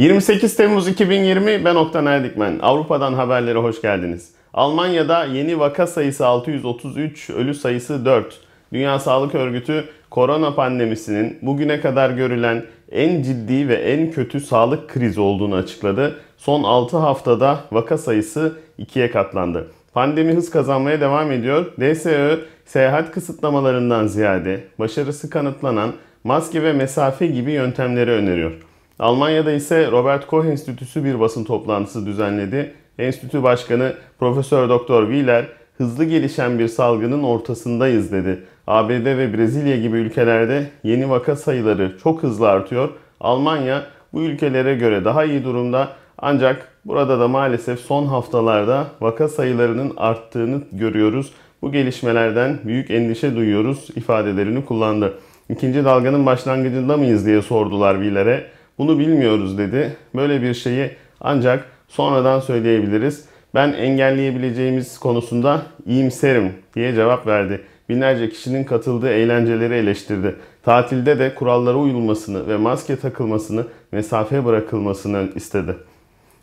28 Temmuz 2020 ben Oktan Erdikmen. Avrupa'dan haberlere hoş geldiniz. Almanya'da yeni vaka sayısı 633, ölü sayısı 4. Dünya Sağlık Örgütü korona pandemisinin bugüne kadar görülen en ciddi ve en kötü sağlık krizi olduğunu açıkladı. Son 6 haftada vaka sayısı 2'ye katlandı. Pandemi hız kazanmaya devam ediyor. DSÖ seyahat kısıtlamalarından ziyade başarısı kanıtlanan maske ve mesafe gibi yöntemleri öneriyor. Almanya'da ise Robert Koch Enstitüsü bir basın toplantısı düzenledi. Enstitü Başkanı Profesör Doktor Wieler hızlı gelişen bir salgının ortasındayız dedi. ABD ve Brezilya gibi ülkelerde yeni vaka sayıları çok hızlı artıyor. Almanya bu ülkelere göre daha iyi durumda ancak burada da maalesef son haftalarda vaka sayılarının arttığını görüyoruz. Bu gelişmelerden büyük endişe duyuyoruz ifadelerini kullandı. İkinci dalganın başlangıcında mıyız diye sordular Viller'e. Bunu bilmiyoruz dedi. Böyle bir şeyi ancak sonradan söyleyebiliriz. Ben engelleyebileceğimiz konusunda iyimserim diye cevap verdi. Binlerce kişinin katıldığı eğlenceleri eleştirdi. Tatilde de kurallara uyulmasını ve maske takılmasını, mesafe bırakılmasını istedi.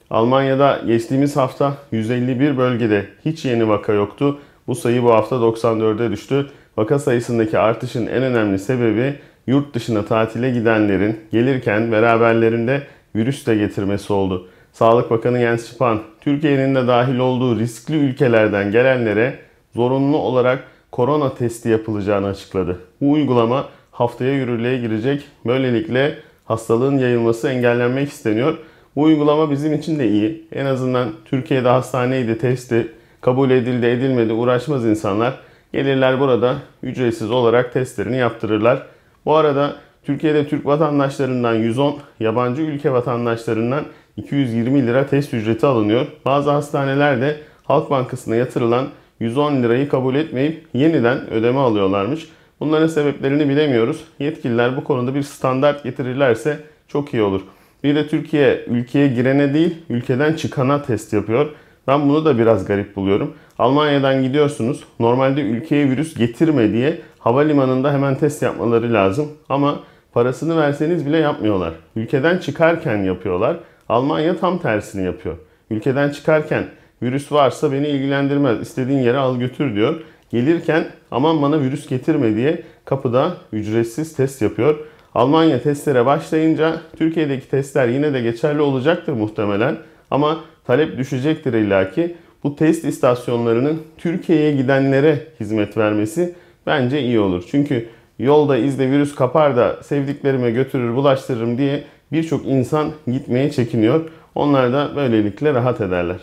Almanya'da geçtiğimiz hafta 151 bölgede hiç yeni vaka yoktu. Bu sayı bu hafta 94'e düştü. Vaka sayısındaki artışın en önemli sebebi yurt dışına tatile gidenlerin gelirken beraberlerinde virüs de getirmesi oldu. Sağlık Bakanı Jens Spahn, Türkiye'nin de dahil olduğu riskli ülkelerden gelenlere zorunlu olarak korona testi yapılacağını açıkladı. Bu uygulama haftaya yürürlüğe girecek. Böylelikle hastalığın yayılması engellenmek isteniyor. Bu uygulama bizim için de iyi. En azından Türkiye'de hastaneydi, testi kabul edildi, edilmedi uğraşmaz insanlar. Gelirler burada ücretsiz olarak testlerini yaptırırlar. Bu arada Türkiye'de Türk vatandaşlarından 110, yabancı ülke vatandaşlarından 220 lira test ücreti alınıyor. Bazı hastanelerde Halk Bankası'na yatırılan 110 lirayı kabul etmeyip yeniden ödeme alıyorlarmış. Bunların sebeplerini bilemiyoruz. Yetkililer bu konuda bir standart getirirlerse çok iyi olur. Bir de Türkiye ülkeye girene değil ülkeden çıkana test yapıyor. Ben bunu da biraz garip buluyorum. Almanya'dan gidiyorsunuz. Normalde ülkeye virüs getirme diye havalimanında hemen test yapmaları lazım. Ama parasını verseniz bile yapmıyorlar. Ülkeden çıkarken yapıyorlar. Almanya tam tersini yapıyor. Ülkeden çıkarken virüs varsa beni ilgilendirmez. İstediğin yere al götür diyor. Gelirken aman bana virüs getirme diye kapıda ücretsiz test yapıyor. Almanya testlere başlayınca Türkiye'deki testler yine de geçerli olacaktır muhtemelen. Ama talep düşecektir illaki bu test istasyonlarının Türkiye'ye gidenlere hizmet vermesi bence iyi olur. Çünkü yolda izle virüs kapar da sevdiklerime götürür bulaştırırım diye birçok insan gitmeye çekiniyor. Onlar da böylelikle rahat ederler.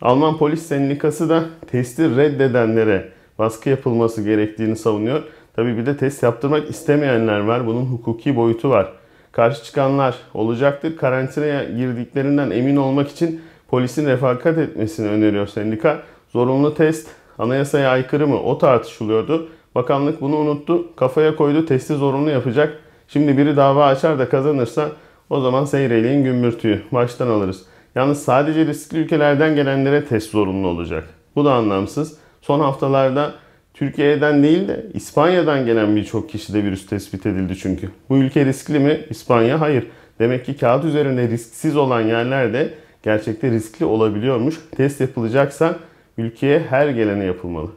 Alman polis sendikası da testi reddedenlere baskı yapılması gerektiğini savunuyor. Tabi bir de test yaptırmak istemeyenler var. Bunun hukuki boyutu var. Karşı çıkanlar olacaktır. Karantinaya girdiklerinden emin olmak için Polisin refakat etmesini öneriyor sendika. Zorunlu test anayasaya aykırı mı? O tartışılıyordu. Bakanlık bunu unuttu. Kafaya koydu testi zorunlu yapacak. Şimdi biri dava açar da kazanırsa o zaman seyreleyin gümbürtüyü. Baştan alırız. Yalnız sadece riskli ülkelerden gelenlere test zorunlu olacak. Bu da anlamsız. Son haftalarda Türkiye'den değil de İspanya'dan gelen birçok kişide virüs tespit edildi çünkü. Bu ülke riskli mi? İspanya hayır. Demek ki kağıt üzerinde risksiz olan yerlerde gerçekte riskli olabiliyormuş. Test yapılacaksa ülkeye her gelene yapılmalı.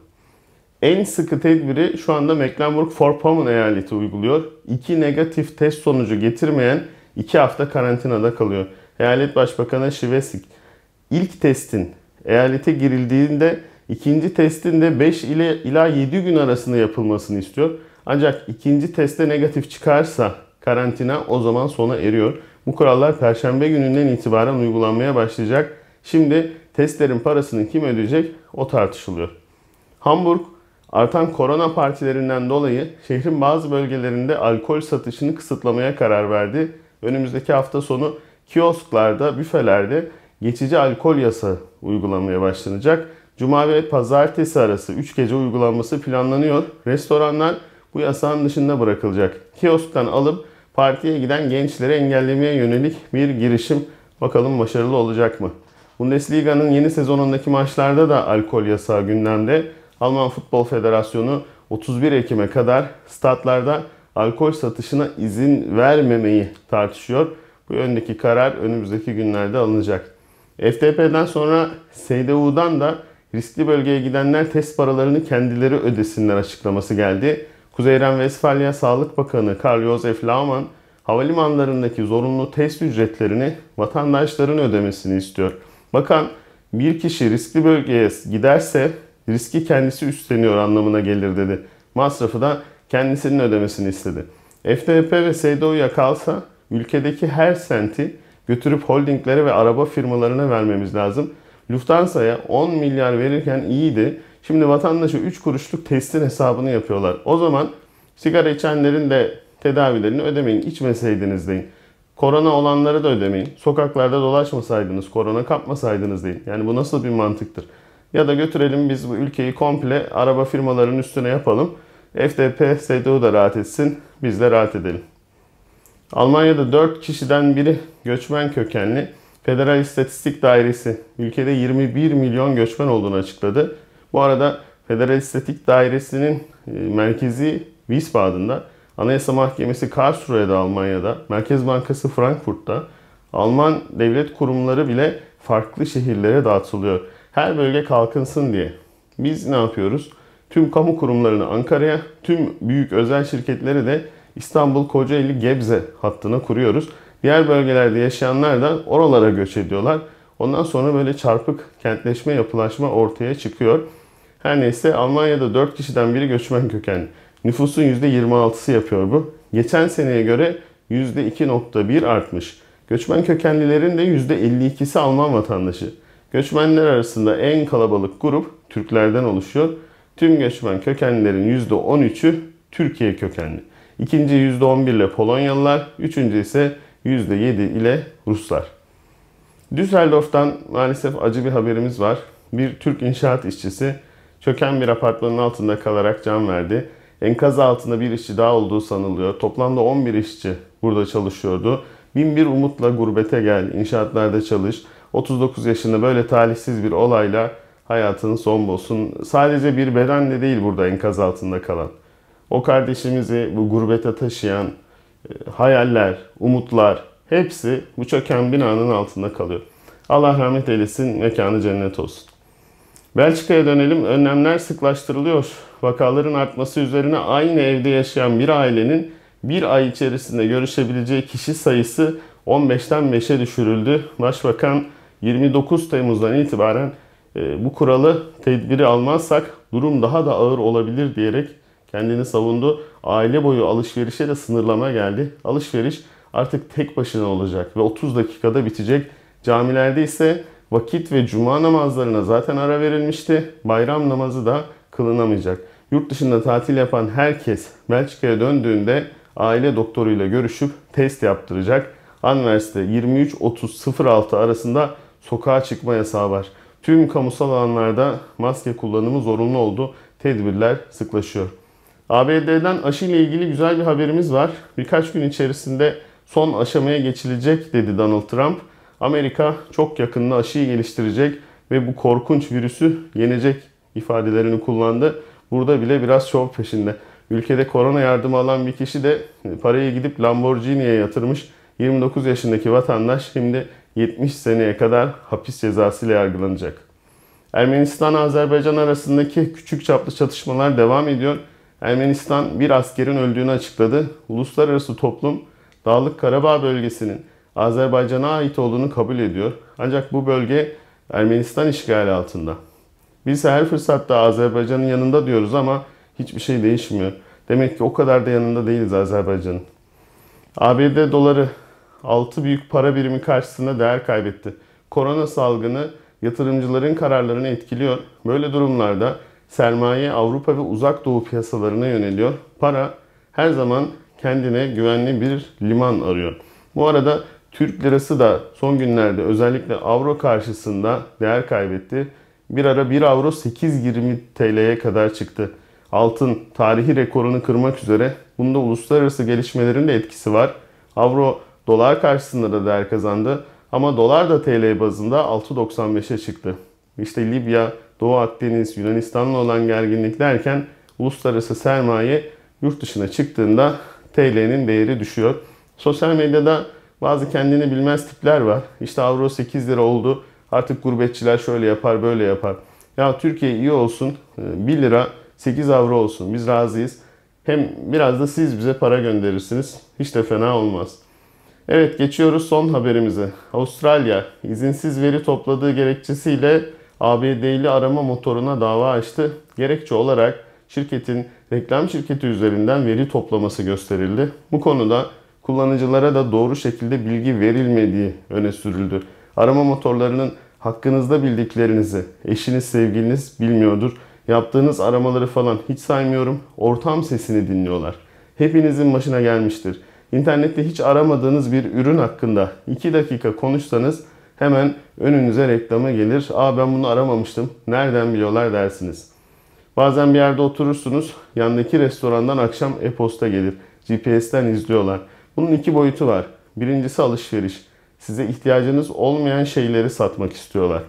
En sıkı tedbiri şu anda Mecklenburg-Vorpommern eyaleti uyguluyor. İki negatif test sonucu getirmeyen iki hafta karantinada kalıyor. Eyalet Başbakanı Şivesik ilk testin eyalete girildiğinde ikinci testin de 5 ile ila 7 gün arasında yapılmasını istiyor. Ancak ikinci teste negatif çıkarsa karantina o zaman sona eriyor. Bu kurallar perşembe gününden itibaren uygulanmaya başlayacak. Şimdi testlerin parasını kim ödeyecek o tartışılıyor. Hamburg artan korona partilerinden dolayı şehrin bazı bölgelerinde alkol satışını kısıtlamaya karar verdi. Önümüzdeki hafta sonu kiosklarda, büfelerde geçici alkol yasa uygulamaya başlanacak. Cuma ve pazartesi arası 3 gece uygulanması planlanıyor. Restoranlar bu yasağın dışında bırakılacak. Kiosktan alıp partiye giden gençleri engellemeye yönelik bir girişim. Bakalım başarılı olacak mı? Bundesliga'nın yeni sezonundaki maçlarda da alkol yasağı gündemde. Alman Futbol Federasyonu 31 Ekim'e kadar statlarda alkol satışına izin vermemeyi tartışıyor. Bu yöndeki karar önümüzdeki günlerde alınacak. FTP'den sonra SDU'dan da riskli bölgeye gidenler test paralarını kendileri ödesinler açıklaması geldi. Kuzeyren Vesfalya Sağlık Bakanı Karl-Josef Laumann havalimanlarındaki zorunlu test ücretlerini vatandaşların ödemesini istiyor. Bakan bir kişi riskli bölgeye giderse riski kendisi üstleniyor anlamına gelir dedi. Masrafı da kendisinin ödemesini istedi. FDP ve SDO'ya kalsa ülkedeki her senti götürüp holdinglere ve araba firmalarına vermemiz lazım. Lufthansa'ya 10 milyar verirken iyiydi. Şimdi vatandaşa 3 kuruşluk testin hesabını yapıyorlar. O zaman sigara içenlerin de tedavilerini ödemeyin, içmeseydiniz deyin. Korona olanları da ödemeyin. Sokaklarda dolaşmasaydınız, korona kapmasaydınız deyin. Yani bu nasıl bir mantıktır? Ya da götürelim biz bu ülkeyi komple araba firmalarının üstüne yapalım. FDP, CDU da rahat etsin, biz de rahat edelim. Almanya'da 4 kişiden biri göçmen kökenli. Federal İstatistik Dairesi ülkede 21 milyon göçmen olduğunu açıkladı. Bu arada Federal İstatistik Dairesi'nin e, merkezi Wiesbaden'da, Anayasa Mahkemesi Karlsruhe'de Almanya'da, Merkez Bankası Frankfurt'ta, Alman devlet kurumları bile farklı şehirlere dağıtılıyor. Her bölge kalkınsın diye. Biz ne yapıyoruz? Tüm kamu kurumlarını Ankara'ya, tüm büyük özel şirketleri de İstanbul Kocaeli Gebze hattına kuruyoruz. Diğer bölgelerde yaşayanlar da oralara göç ediyorlar. Ondan sonra böyle çarpık kentleşme, yapılaşma ortaya çıkıyor. Her neyse Almanya'da 4 kişiden biri göçmen kökenli. Nüfusun %26'sı yapıyor bu. Geçen seneye göre %2.1 artmış. Göçmen kökenlilerin de %52'si Alman vatandaşı. Göçmenler arasında en kalabalık grup Türklerden oluşuyor. Tüm göçmen kökenlilerin %13'ü Türkiye kökenli. İkinci %11 ile Polonyalılar, üçüncü ise %7 ile Ruslar. Düsseldorf'tan maalesef acı bir haberimiz var. Bir Türk inşaat işçisi çöken bir apartmanın altında kalarak can verdi. Enkaz altında bir işçi daha olduğu sanılıyor. Toplamda 11 işçi burada çalışıyordu. Bin bir umutla gurbete gel, inşaatlarda çalış. 39 yaşında böyle talihsiz bir olayla hayatının son bulsun. Sadece bir bedenle değil burada enkaz altında kalan. O kardeşimizi bu gurbete taşıyan, e, hayaller, umutlar hepsi bu çöken binanın altında kalıyor. Allah rahmet eylesin, mekanı cennet olsun. Belçika'ya dönelim. Önlemler sıklaştırılıyor. Vakaların artması üzerine aynı evde yaşayan bir ailenin bir ay içerisinde görüşebileceği kişi sayısı 15'ten 5'e düşürüldü. Başbakan 29 Temmuz'dan itibaren e, bu kuralı tedbiri almazsak durum daha da ağır olabilir diyerek Kendini savundu. Aile boyu alışverişe de sınırlama geldi. Alışveriş artık tek başına olacak ve 30 dakikada bitecek. Camilerde ise vakit ve cuma namazlarına zaten ara verilmişti. Bayram namazı da kılınamayacak. Yurt dışında tatil yapan herkes Belçika'ya döndüğünde aile doktoruyla görüşüp test yaptıracak. Anvers'te 23.30-06 arasında sokağa çıkma yasağı var. Tüm kamusal alanlarda maske kullanımı zorunlu oldu. Tedbirler sıklaşıyor. ABD'den aşı ile ilgili güzel bir haberimiz var. Birkaç gün içerisinde son aşamaya geçilecek dedi Donald Trump. Amerika çok yakında aşıyı geliştirecek ve bu korkunç virüsü yenecek ifadelerini kullandı. Burada bile biraz şov peşinde. Ülkede korona yardımı alan bir kişi de e, parayı gidip Lamborghini'ye yatırmış. 29 yaşındaki vatandaş şimdi 70 seneye kadar hapis cezası ile yargılanacak. Ermenistan-Azerbaycan arasındaki küçük çaplı çatışmalar devam ediyor. Ermenistan bir askerin öldüğünü açıkladı. Uluslararası toplum Dağlık Karabağ bölgesinin Azerbaycan'a ait olduğunu kabul ediyor. Ancak bu bölge Ermenistan işgali altında. Biz her fırsatta Azerbaycan'ın yanında diyoruz ama hiçbir şey değişmiyor. Demek ki o kadar da yanında değiliz Azerbaycan'ın. ABD doları 6 büyük para birimi karşısında değer kaybetti. Korona salgını yatırımcıların kararlarını etkiliyor. Böyle durumlarda sermaye Avrupa ve uzak doğu piyasalarına yöneliyor. Para her zaman kendine güvenli bir liman arıyor. Bu arada Türk lirası da son günlerde özellikle avro karşısında değer kaybetti. Bir ara 1 avro 8.20 TL'ye kadar çıktı. Altın tarihi rekorunu kırmak üzere. Bunda uluslararası gelişmelerin de etkisi var. Avro dolar karşısında da değer kazandı ama dolar da TL bazında 6.95'e çıktı. İşte Libya, Doğu Akdeniz, Yunanistan'la olan gerginlik derken uluslararası sermaye yurt dışına çıktığında TL'nin değeri düşüyor. Sosyal medyada bazı kendini bilmez tipler var. İşte avro 8 lira oldu. Artık gurbetçiler şöyle yapar, böyle yapar. Ya Türkiye iyi olsun. 1 e, lira 8 avro olsun. Biz razıyız. Hem biraz da siz bize para gönderirsiniz. Hiç de fena olmaz. Evet geçiyoruz son haberimize. Avustralya izinsiz veri topladığı gerekçesiyle ABD'li arama motoruna dava açtı. Gerekçe olarak şirketin reklam şirketi üzerinden veri toplaması gösterildi. Bu konuda kullanıcılara da doğru şekilde bilgi verilmediği öne sürüldü. Arama motorlarının hakkınızda bildiklerinizi eşiniz, sevgiliniz bilmiyordur. Yaptığınız aramaları falan hiç saymıyorum. Ortam sesini dinliyorlar. Hepinizin başına gelmiştir. İnternette hiç aramadığınız bir ürün hakkında 2 dakika konuşsanız hemen önünüze reklamı gelir. Aa ben bunu aramamıştım. Nereden biliyorlar dersiniz. Bazen bir yerde oturursunuz. Yandaki restorandan akşam e-posta gelir. GPS'ten izliyorlar. Bunun iki boyutu var. Birincisi alışveriş. Size ihtiyacınız olmayan şeyleri satmak istiyorlar.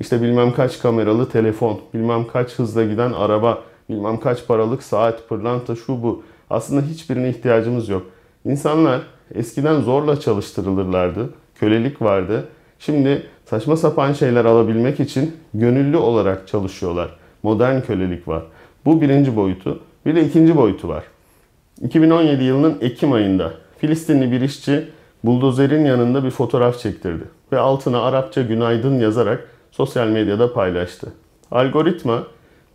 İşte bilmem kaç kameralı telefon, bilmem kaç hızla giden araba, bilmem kaç paralık saat, pırlanta şu bu. Aslında hiçbirine ihtiyacımız yok. İnsanlar eskiden zorla çalıştırılırlardı. Kölelik vardı Şimdi saçma sapan şeyler alabilmek için gönüllü olarak çalışıyorlar. Modern kölelik var. Bu birinci boyutu. Bir de ikinci boyutu var. 2017 yılının Ekim ayında Filistinli bir işçi buldozerin yanında bir fotoğraf çektirdi ve altına Arapça günaydın yazarak sosyal medyada paylaştı. Algoritma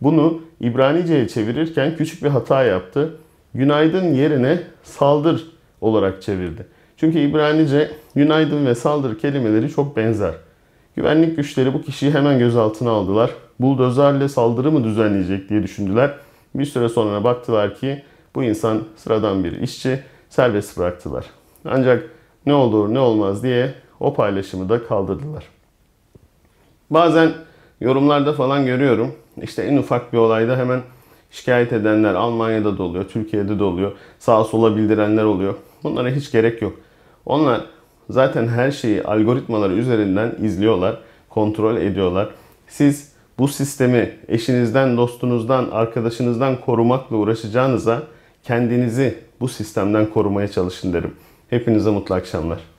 bunu İbranice'ye çevirirken küçük bir hata yaptı. Günaydın yerine saldır olarak çevirdi. Çünkü İbranice günaydın ve saldır kelimeleri çok benzer. Güvenlik güçleri bu kişiyi hemen gözaltına aldılar. Buldozerle saldırı mı düzenleyecek diye düşündüler. Bir süre sonra baktılar ki bu insan sıradan bir işçi serbest bıraktılar. Ancak ne olur ne olmaz diye o paylaşımı da kaldırdılar. Bazen yorumlarda falan görüyorum. İşte en ufak bir olayda hemen şikayet edenler Almanya'da da oluyor, Türkiye'de de oluyor. Sağa sola bildirenler oluyor. Bunlara hiç gerek yok. Onlar zaten her şeyi algoritmalar üzerinden izliyorlar, kontrol ediyorlar. Siz bu sistemi eşinizden, dostunuzdan, arkadaşınızdan korumakla uğraşacağınıza kendinizi bu sistemden korumaya çalışın derim. Hepinize mutlu akşamlar.